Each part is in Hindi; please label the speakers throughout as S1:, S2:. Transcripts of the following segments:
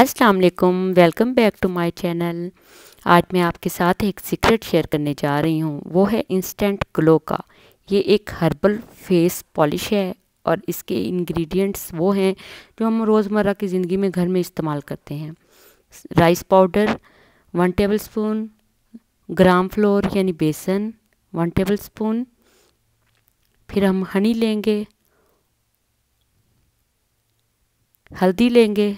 S1: अस्सलाम वालेकुम welcome back to my channel आज मैं आपके साथ एक सीक्रेट शेयर करने जा रही हूँ वो है इंस्टेंट ग्लो का ये एक हर्बल फेस पॉलिश है और इसके इंग्रेडिएंट्स वो हैं जो हम रोज़मर्रा की ज़िंदगी में घर में इस्तेमाल करते हैं rice powder one tablespoon gram flour यानी बेसन वन टेबल स्पून फिर हम हनी लेंगे हल्दी लेंगे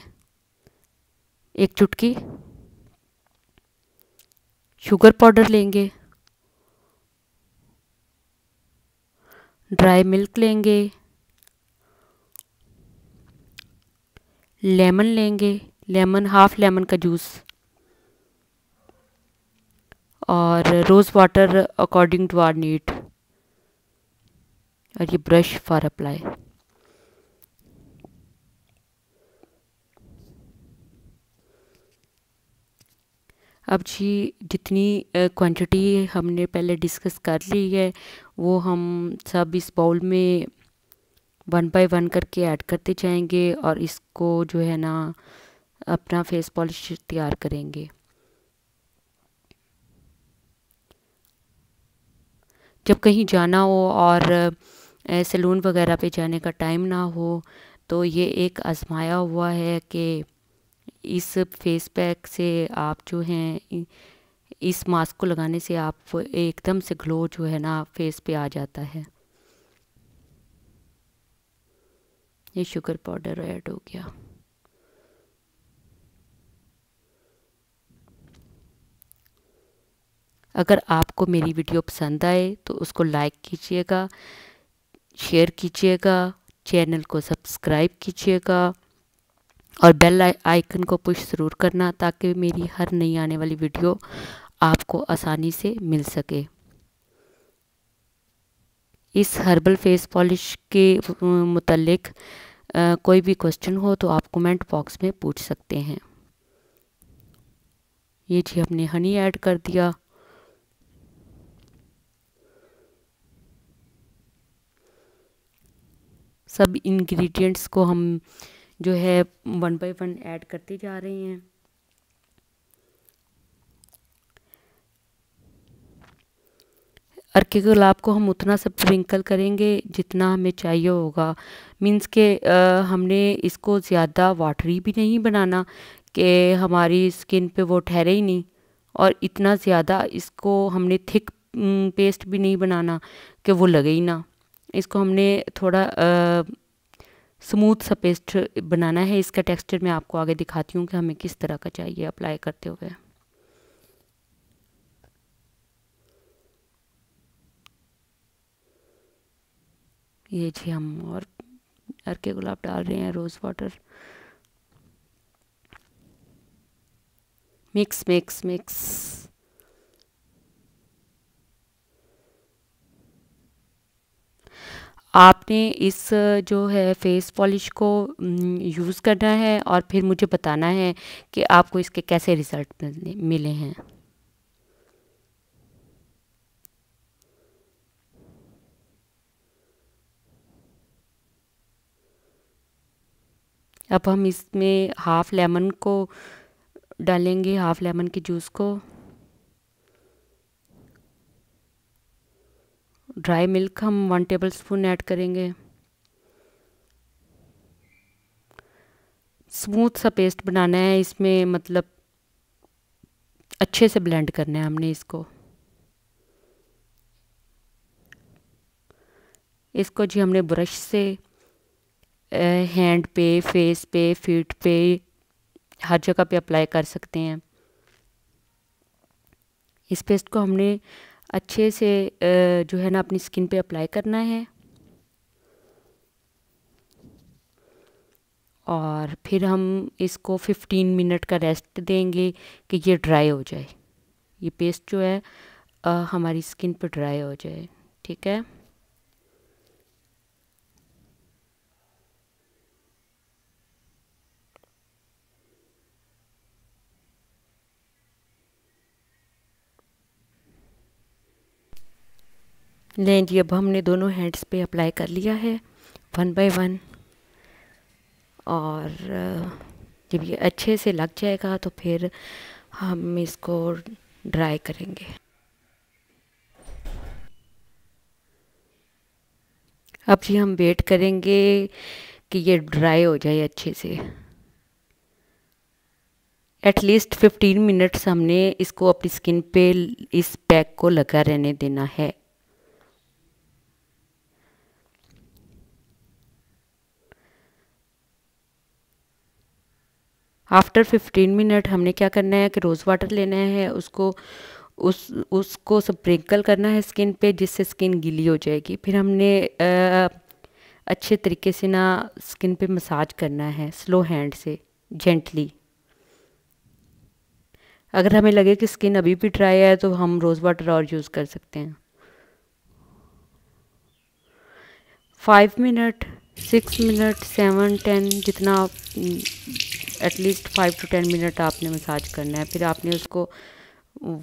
S1: एक चुटकी शुगर पाउडर लेंगे ड्राई मिल्क लेंगे लेमन लेंगे लेमन हाफ लेमन का जूस और rose water according to our need और ये ब्रश फॉर अप्लाई अब जी जितनी क्वांटिटी हमने पहले डिस्कस कर ली है वो हम सब इस बाउल में वन बाय वन करके ऐड करते जाएंगे और इसको जो है ना अपना फेस पॉलिश तैयार करेंगे जब कहीं जाना हो और सैलून वगैरह पे जाने का टाइम ना हो तो ये एक आजमाया हुआ है कि इस फेस पैक से आप जो हैं इस मास्क को लगाने से आप एकदम से ग्लो जो है ना फेस पे आ जाता है ये शुगर पाउडर ऐड हो गया अगर आपको मेरी वीडियो पसंद आए तो उसको लाइक कीजिएगा शेयर कीजिएगा चैनल को सब्सक्राइब कीजिएगा और बेल आइकन को पुश ज़रूर करना ताकि मेरी हर नई आने वाली वीडियो आपको आसानी से मिल सके इस हर्बल फेस पॉलिश के मतलब कोई भी क्वेश्चन हो तो आप कमेंट बॉक्स में पूछ सकते हैं ये जी हमने हनी ऐड कर दिया सब इंग्रेडिएंट्स को हम जो है वन बाई वन ऐड करते जा रहे हैं अर्के गुलाब को हम उतना सब स्प्रिंकल करेंगे जितना हमें चाहिए होगा मीन्स के आ, हमने इसको ज़्यादा वाटरी भी नहीं बनाना कि हमारी स्किन पे वो ठहरे ही नहीं और इतना ज़्यादा इसको हमने थिक पेस्ट भी नहीं बनाना कि वो लगे ही ना इसको हमने थोड़ा आ, स्मूथ सा पेस्ट बनाना है इसका टेक्सचर मैं आपको आगे दिखाती हूँ कि हमें किस तरह का चाहिए अप्लाई करते हुए ये जी हम और अरके गुलाब डाल रहे हैं rose water mix mix mix आपने इस जो है फेस पॉलिश को यूज़ करना है और फिर मुझे बताना है कि आपको इसके कैसे रिज़ल्ट मिले हैं अब हम इसमें हाफ़ लेमन को डालेंगे हाफ़ लेमन के जूस को ड्राई मिल्क हम वन टेबल स्पून ऐड करेंगे स्मूथ सा पेस्ट बनाना है इसमें मतलब अच्छे से ब्लेंड करना है हमने इसको इसको जी हमने ब्रश से हैंड पे फेस पे फीट पे हर जगह पे अप्लाई कर सकते हैं इस पेस्ट को हमने अच्छे से जो है ना अपनी स्किन पे अप्लाई करना है और फिर हम इसको 15 मिनट का रेस्ट देंगे कि ये ड्राई हो जाए ये पेस्ट जो है आ, हमारी स्किन पर ड्राई हो जाए ठीक है लें जी अब हमने दोनों हैंड्स पे अप्लाई कर लिया है वन बाय वन और जब ये अच्छे से लग जाएगा तो फिर हम इसको ड्राई करेंगे अब जी हम वेट करेंगे कि ये ड्राई हो जाए अच्छे से एटलीस्ट 15 मिनट्स हमने इसको अपनी स्किन पे इस पैक को लगा रहने देना है आफ्टर 15 मिनट हमने क्या करना है कि रोज़ वाटर लेना है उसको उस उसको स्प्रिंकल करना है स्किन पे जिससे स्किन गीली हो जाएगी फिर हमने आ, अच्छे तरीके से ना स्किन पे मसाज करना है स्लो हैंड से जेंटली अगर हमें लगे कि स्किन अभी भी ड्राई है तो हम रोज़ वाटर और यूज़ कर सकते हैं five minute six minute seven ten जितना आप at least five to ten minute आपने मसाज करना है फिर आपने उसको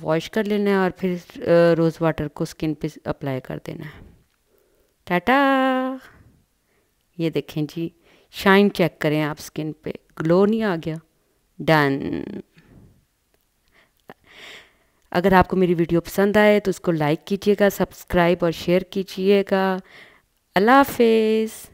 S1: वॉश कर लेना है और फिर रोज़ वाटर को स्किन पे अप्लाई कर देना है टाटा ये देखें जी शाइन चेक करें आप स्किन पे ग्लो नहीं आ गया डन अगर आपको मेरी वीडियो पसंद आए तो उसको लाइक कीजिएगा सब्सक्राइब और शेयर कीजिएगा अल्लाह हाफिज़